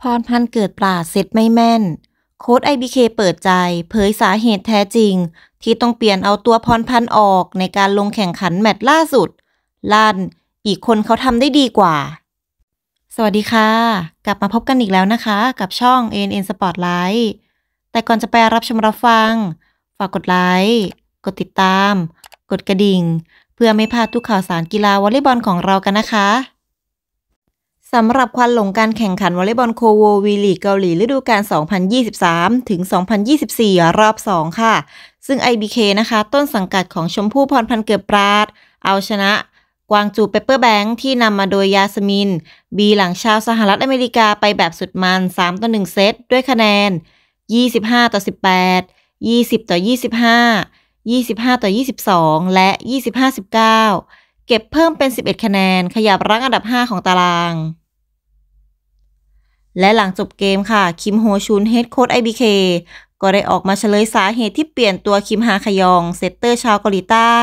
พรพันเกิดปลาเสร็จไม่แม่น โค้ดไอบีเคเปิดใจเผยสาเหตุแท้จริง ที่ต้องเปลี่ยนเอาตัวพรพันออกในการลงแข่งขันแมตช์ล่าสุด ลั่นอีกคนเขาทำได้ดีกว่า สวัสดีค่ะ กลับมาพบกันอีกแล้วนะคะ กับช่อง ANN Spotlight แต่ก่อนจะไปรับชมรับฟัง ฝากกดไลค์ กดติดตาม กดกระดิ่ง เพื่อไม่พลาดทุกข่าวสารกีฬาวอลเลย์บอลของเรากันนะคะสำหรับควันหลงการแข่งขันวอลเลย์บอลโคโววีลีกเกาหลีฤดูกาล2023 ถึง 2024 รอบ 2 ค่ะ ซึ่ง IBK นะคะ ต้นสังกัดของชมพู่พรพันเกือบปราด เอาชนะ กวางจูเปเปอร์แบงค์ที่นำมาโดยยาสมินบีหลังชาวสหรัฐอเมริกาไปแบบสุดมัน 3ต่อ1เซต ด้วยคะแนน 25 ต่อ 18 20 ต่อ 25 25 ต่อ 22 และ 25 19เก็บเพิ่มเป็น 11 คะแนนขยับรั้งอันดับ 5 ของตาราง และหลังจบเกมค่ะ คิมโฮชุนเฮดโค้ดีเคก็ได้ออกมาเฉลยสาเหตุที่เปลี่ยนตัวคิมฮาคยอง เซตเตอร์ชาวเกาหลีใต้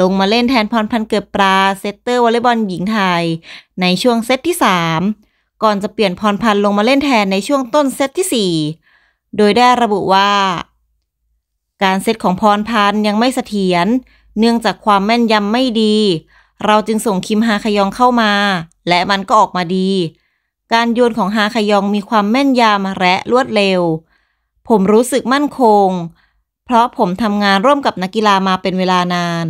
ลงมาเล่นแทนพรพันเกิดปลาเซตเตอร์วอลเลย์บอลหญิงไทย ในช่วงเซตที่ 3 ก่อนจะเปลี่ยนพรพันลงมาเล่นแทนในช่วงต้นเซตที่ 4 โดยได้ระบุว่า การเซตของพรพันยังไม่เสถียรเนื่องจากความแม่นยำไม่ดีเราจึงส่งคิมฮาคยองเข้ามา และมันก็ออกมาดี การโยนของฮาคยองมีความแม่นยำและรวดเร็ว ผมรู้สึกมั่นคง เพราะผมทำงานร่วมกับนักกีฬามาเป็นเวลานาน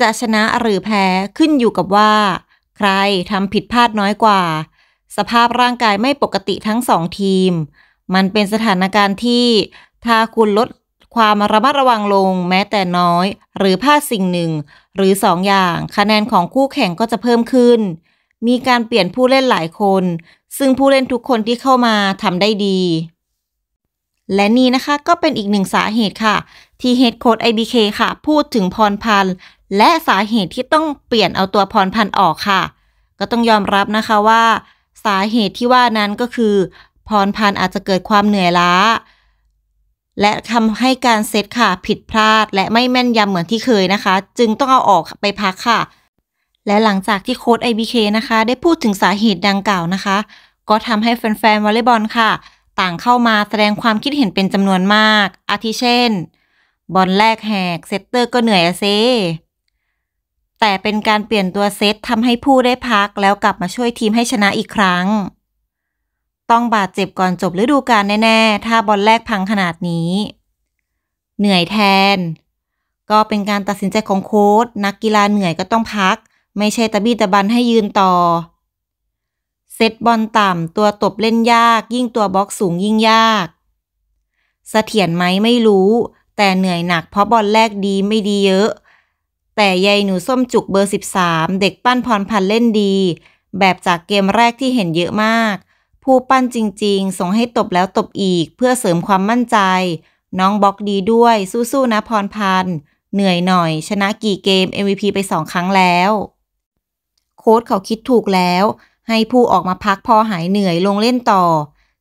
จะชนะหรือแพ้ขึ้นอยู่กับว่า ใครทำผิดพลาดน้อยกว่า สภาพร่างกายไม่ปกติทั้งสองทีม มันเป็นสถานการณ์ที่ ถ้าคุณลดความระมัดระวังลงแม้แต่น้อย หรือพลาดสิ่งหนึ่งหรือ 2 อย่างคะแนนของ คู่แข่งก็จะเพิ่มขึ้น มีการเปลี่ยนผู้เล่นหลายคน ซึ่งผู้เล่นทุกคนที่เข้ามาทำได้ดี และนี่ นะคะก็เป็นอีกหนึ่งสาเหตุค่ะที่เฮดโค้ด IBK ค่ะพูดถึงพรพันธ์และสาเหตุที่ต้องเปลี่ยนเอาตัวพรพันธ์ออกค่ะ ก็ต้องยอมรับนะคะว่า สาเหตุที่ว่านั้นก็คือพรพันธ์อาจจะเกิดความเหนื่อยล้าและทำให้การเซตค่ะผิดพลาด และไม่แม่นยำเหมือนที่เคยนะคะ จึงต้องเอาออกไปพักค่ะ และหลังจากที่โค้ด IBK นะคะ ได้พูดถึงสาเหตุดังกล่าวนะคะ ก็ทำให้แฟนๆวอลเลย์บอลค่ะ ต่างเข้ามาแสดงความคิดเห็นเป็นจำนวนมากอาทิเช่น บอลแรกแหก เซตเตอร์ก็เหนื่อยอะเซแต่เป็นการเปลี่ยนตัวเซตทำให้ผู้ได้พักแล้วกลับมาช่วยทีมให้ชนะอีกครั้งต้องบาดเจ็บก่อนจบฤดูกาลแน่ ๆ ถ้าบอลแรกพังขนาดนี้ เหนื่อยแทน ก็เป็นการตัดสินใจของโค้ช นักกีฬาเหนื่อยก็ต้องพัก ไม่ใช่ตะบี้ตะบันให้ยืนต่อ เซตบอลต่ำ ตัวตบเล่นยาก ยิ่งตัวบล็อกสูงยิ่งยากสเสถียรไหมไม่รู้ แต่เหนื่อยหนักเพราะบอลแรกดีไม่ดีเยอะ แต่ยายหนูส้มจุกเบอร์ 13 เด็กปั้นพรพันเล่นดี แบบจากเกมแรกที่เห็นเยอะมากผู้ปั้นจริง ๆ ส่งให้ตบแล้วตบอีกเพื่อเสริมความมั่นใจ น้องบล็อกดีด้วยสู้ๆนะพรพันธ์ เหนื่อยหน่อย ชนะกี่เกม MVP ไปสองครั้งแล้ว โค้ชเขาคิดถูกแล้ว ให้ผู้ออกมาพักพอหายเหนื่อยลงเล่นต่อ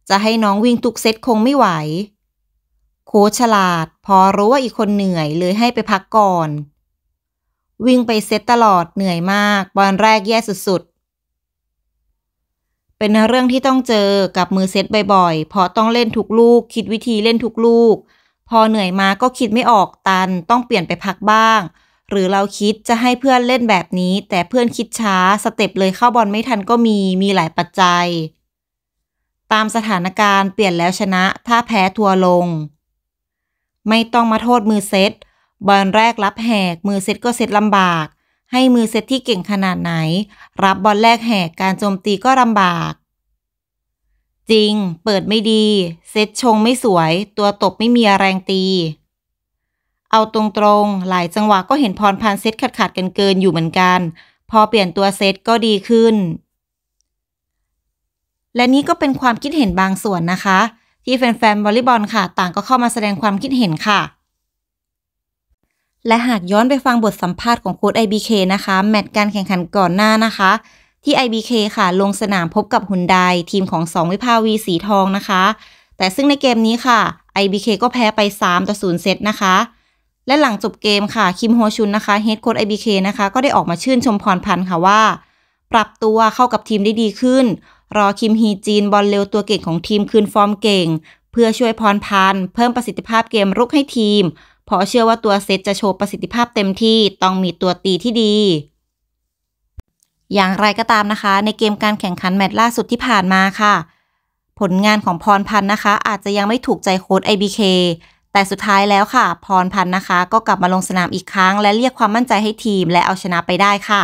จะให้น้องวิ่งทุกเซตคงไม่ไหว โค้ชฉลาดพอรู้ว่าอีกคนเหนื่อย เลยให้ไปพักก่อน วิ่งไปเซตตลอดเหนื่อยมากบอลแรกแย่สุด ๆเป็นเรื่องที่ต้องเจอกับมือเซตบ่อยๆเพราะต้องเล่นทุกลูก คิดวิธีเล่นทุกลูก พอเหนื่อยมาก็คิดไม่ออกตัน ต้องเปลี่ยนไปพักบ้าง หรือเราคิดจะให้เพื่อนเล่นแบบนี้ แต่เพื่อนคิดช้าสเต็ปเลยเข้าบอลไม่ทันก็มี มีหลายปัจจัย ตามสถานการณ์เปลี่ยนแล้วชนะ ถ้าแพ้ทัวลง ไม่ต้องมาโทษมือเซต บอลแรกรับแหกมือเซตก็เซตลำบากให้มือเซตที่เก่งขนาดไหน รับบอลแรกแหกการโจมตีก็ลำบาก จริงเปิดไม่ดี เซตชงไม่สวย ตัวตบไม่มีแรงตี เอาตรงๆหลายจังหวะก็เห็นพรพันเซตขาดๆกันเกินอยู่เหมือนกัน พอเปลี่ยนตัวเซตก็ดีขึ้น และนี้ก็เป็นความคิดเห็นบางส่วนนะคะ ที่แฟนๆวอลเลย์บอลค่ะ ต่างก็เข้ามาแสดงความคิดเห็นค่ะและหากย้อนไปฟังบทสัมภาษณ์ของโค้บ IBK นะคะ แมตช์การแข่งขันก่อนหน้านะคะ ที่ IBK ค่ะลงสนามพบกับฮุนไดทีมของสองวิภาวีสีทองนะคะ แต่ซึ่งในเกมนี้ค่ะ IBK ก็แพ้ไป 3 ต่อ 0 เซตนะคะ และหลังจบเกมค่ะคิมโฮชุนนะคะเฮดโค้บ IBK นะคะก็ได้ออกมาชื่นชมพรพันธ์ค่ะว่า ปรับตัวเข้ากับทีมได้ดีขึ้น รอคิมฮีจีนบอลเร็วตัวเก่งของทีมคืนฟอร์มเก่งเพื่อช่วยพรพันธ์เพิ่มประสิทธิภาพเกมรุกให้ทีมเพราะเชื่อว่าตัวเซตจะโชว์ประสิทธิภาพเต็มที่ ต้องมีตัวตีที่ดี อย่างไรก็ตามนะคะ ในเกมการแข่งขันแมตช์ล่าสุดที่ผ่านมาค่ะ ผลงานของพรพันธ์นะคะ อาจจะยังไม่ถูกใจโค้ด IBK แต่สุดท้ายแล้วค่ะ พรพันธ์นะคะ ก็กลับมาลงสนามอีกครั้ง และเรียกความมั่นใจให้ทีม และเอาชนะไปได้ค่ะ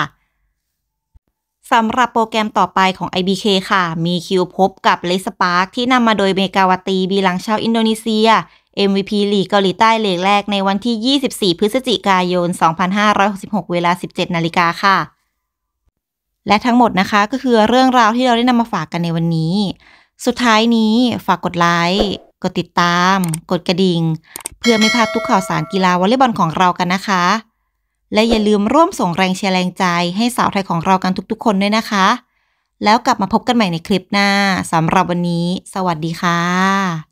สำหรับโปรแกรมต่อไปของ IBK ค่ะมีคิวพบกับเลสปาร์คที่นำมาโดยเมกาวตีบีลังชาวอินโดนีเซีย MVP ลีกเกาหลีใต้เลกแรก ในวันที่ 24 พฤศจิกายน 2566 เวลา 17 นาฬิกาค่ะ และทั้งหมดนะคะก็คือเรื่องราวที่เราได้นำมาฝากกันในวันนี้ สุดท้ายนี้ฝากกดไลค์ กดติดตาม กดกระดิ่ง เพื่อไม่พลาดทุกข่าวสารกีฬาวอลเลย์บอลของเรากันนะคะ และอย่าลืมร่วมส่งแรงเชียร์แรงใจ ให้สาวไทยของเรากันทุก ๆ คนด้วยนะคะ แล้วกลับมาพบกันใหม่ในคลิปหน้าสำหรับวันนี้ สวัสดีค่ะ